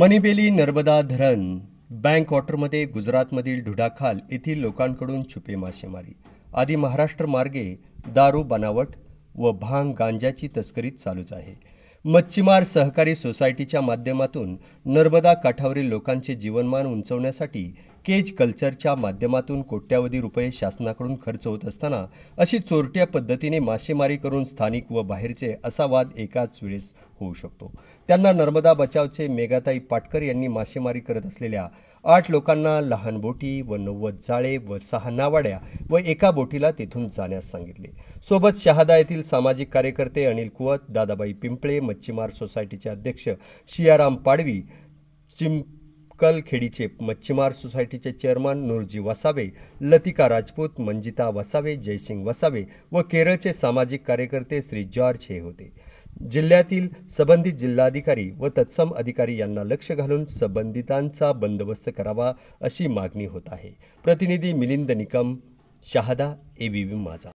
मनीबेली नर्मदा धरण बँक वॉटरमध्ये गुजरातमधील ढुडाखाल येथील लोकांकडून छुपे मासेमारी आधी महाराष्ट्र मार्गे दारू बनावट व भांग गांजाची तस्करी चालूच आहे मच्छीमार सहकारी सोसायटीच्या माध्यमातून नर्मदा काठावरील लोकांचे जीवनमान उंचवण्यासाठी केज कल्चरच्या माध्यमातून कोट्यावधी रुपये शासनाकडून खर्च होत असताना अशी चोरट्या पद्धतीने मासेमारी करून स्थानिक व बाहेरचे असा वाद एकाच वेळेस होऊ शकतो त्यांना नर्मदा बचावचे मेघाताई पाटकर यांनी मासेमारी करत असलेल्या आठ लोकांना लहान बोटी व नव्वद जाळे व सहा नावाड्या व एका बोटीला तेथून जाण्यास सांगितले सोबत शहादा येथील सामाजिक कार्यकर्ते अनिल कुवत दादाबाई पिंपळे मच्छीमार सोसायटीचे अध्यक्ष शियाराम पाडवी चिमकलखेडीचे मच्छीमार सोसायटीचे चेअरमन नूरजी वसावे लतिका राजपूत मंजिता वसावे जयसिंग वसावे व केरळचे सामाजिक कार्यकर्ते श्री जॉर्ज हे होते जिल्ह्यातील संबंधित जिल्हाधिकारी व तत्सम अधिकारी यांना लक्ष घालून संबंधितांचा बंदोबस्त करावा अशी मागणी होत आहे प्रतिनिधी मिलिंद निकम शहादा एबीबी माझा